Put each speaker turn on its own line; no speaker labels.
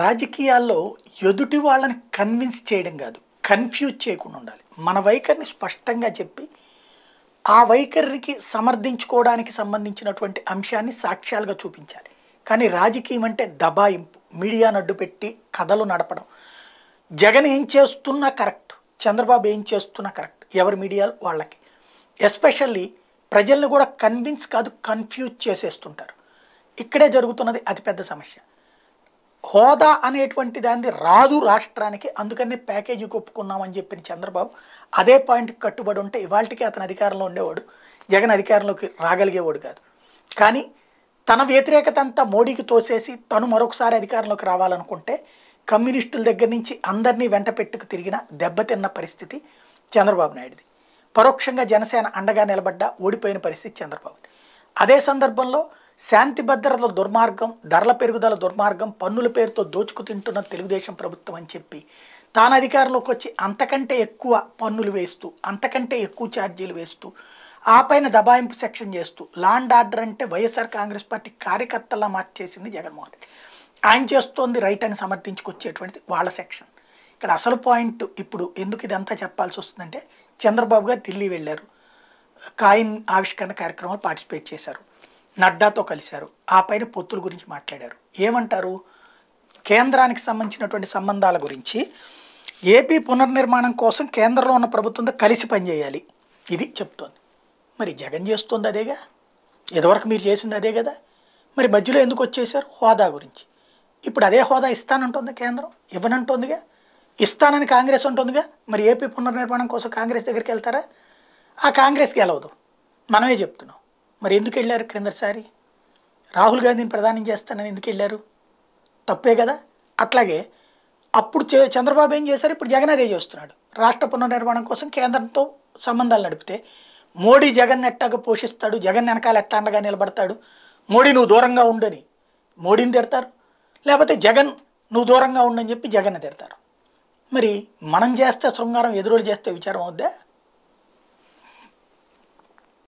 రాజకీయాల్లో ఎదుటి వాళ్ళని కన్విన్స్ చేయడం కాదు కన్ఫ్యూజ్ చేయకుండా ఉండాలి మన వైఖరిని స్పష్టంగా చెప్పి ఆ వైఖరికి సమర్థించుకోవడానికి సంబంధించినటువంటి అంశాన్ని సాక్ష్యాలుగా చూపించాలి కానీ రాజకీయం అంటే దబాయింపు మీడియాను అడ్డు పెట్టి కథలు నడపడం జగన్ ఏం చేస్తున్నా కరెక్ట్ చంద్రబాబు ఏం చేస్తున్నా కరెక్ట్ ఎవరి మీడియా వాళ్ళకి ఎస్పెషల్లీ ప్రజల్ని కూడా కన్విన్స్ కాదు కన్ఫ్యూజ్ చేసేస్తుంటారు ఇక్కడే జరుగుతున్నది అతిపెద్ద సమస్య హోదా అనేటువంటి దాన్ని రాదు రాష్ట్రానికి అందుకని ప్యాకేజీ ఒప్పుకున్నామని చెప్పిన చంద్రబాబు అదే పాయింట్కి కట్టుబడి ఉంటే ఇవాళకి అతను అధికారంలో ఉండేవాడు జగన్ అధికారంలోకి రాగలిగేవాడు కాదు కానీ తన వ్యతిరేకత అంతా మోడీకి తోసేసి తను మరొకసారి అధికారంలోకి రావాలనుకుంటే కమ్యూనిస్టుల దగ్గర నుంచి అందరినీ వెంట పెట్టుకు తిరిగిన దెబ్బతిన్న పరిస్థితి చంద్రబాబు నాయుడుది పరోక్షంగా జనసేన అండగా నిలబడ్డ ఓడిపోయిన పరిస్థితి చంద్రబాబు అదే సందర్భంలో శాంతి భద్రతల దుర్మార్గం ధరల పెరుగుదల దుర్మార్గం పన్నుల పేరుతో దోచుకు తింటున్న తెలుగుదేశం ప్రభుత్వం అని చెప్పి తాను అధికారంలోకి వచ్చి అంతకంటే ఎక్కువ పన్నులు వేస్తూ అంతకంటే ఎక్కువ ఛార్జీలు వేస్తూ ఆ పైన దబాయింపు సెక్షన్ చేస్తూ లాండ్ ఆర్డర్ అంటే వైఎస్ఆర్ కాంగ్రెస్ పార్టీ కార్యకర్తలా మార్చేసింది జగన్మోహన్ రెడ్డి ఆయన చేస్తోంది రైట్ అని సమర్థించుకొచ్చేటువంటిది వాళ్ళ సెక్షన్ ఇక్కడ అసలు పాయింట్ ఇప్పుడు ఎందుకు ఇదంతా చెప్పాల్సి వస్తుందంటే చంద్రబాబు గారు ఢిల్లీ వెళ్ళారు కాయిన్ ఆవిష్కరణ కార్యక్రమాలు పార్టిసిపేట్ చేశారు నడ్డాతో కలిశారు ఆ పైన పొత్తుల గురించి మాట్లాడారు ఏమంటారు కేంద్రానికి సంబంధించినటువంటి సంబంధాల గురించి ఏపీ పునర్నిర్మాణం కోసం కేంద్రంలో ఉన్న ప్రభుత్వంతో కలిసి పనిచేయాలి ఇది చెప్తోంది మరి జగన్ చేస్తుంది అదేగా ఇదివరకు మీరు చేసింది అదే కదా మరి మధ్యలో ఎందుకు వచ్చేసారు హోదా గురించి ఇప్పుడు అదే హోదా ఇస్తానంటుంది కేంద్రం ఇవ్వనంటుందిగా ఇస్తానని కాంగ్రెస్ ఉంటుందిగా మరి ఏపీ పునర్నిర్మాణం కోసం కాంగ్రెస్ దగ్గరికి వెళ్తారా ఆ కాంగ్రెస్ గెలవదు మనమే చెప్తున్నాం మరి ఎందుకు వెళ్ళారు క్రిందసారి రాహుల్ గాంధీని ప్రధానం చేస్తానని ఎందుకు వెళ్ళారు తప్పే కదా అట్లాగే అప్పుడు చంద్రబాబు ఏం చేశారు ఇప్పుడు జగన్ అదే చేస్తున్నాడు రాష్ట్ర పునర్నిర్మాణం కోసం కేంద్రంతో సంబంధాలు నడిపితే మోడీ జగన్ ఎట్టాగా పోషిస్తాడు జగన్ వెనకాల ఎట్లా అండగా నిలబడతాడు మోడీ నువ్వు దూరంగా ఉండని మోడీని తిడతారు లేకపోతే జగన్ నువ్వు దూరంగా ఉండని చెప్పి జగన్ తిడతారు మరి మనం చేస్తే శృంగారం ఎదురు చేస్తే విచారం అవుద్దా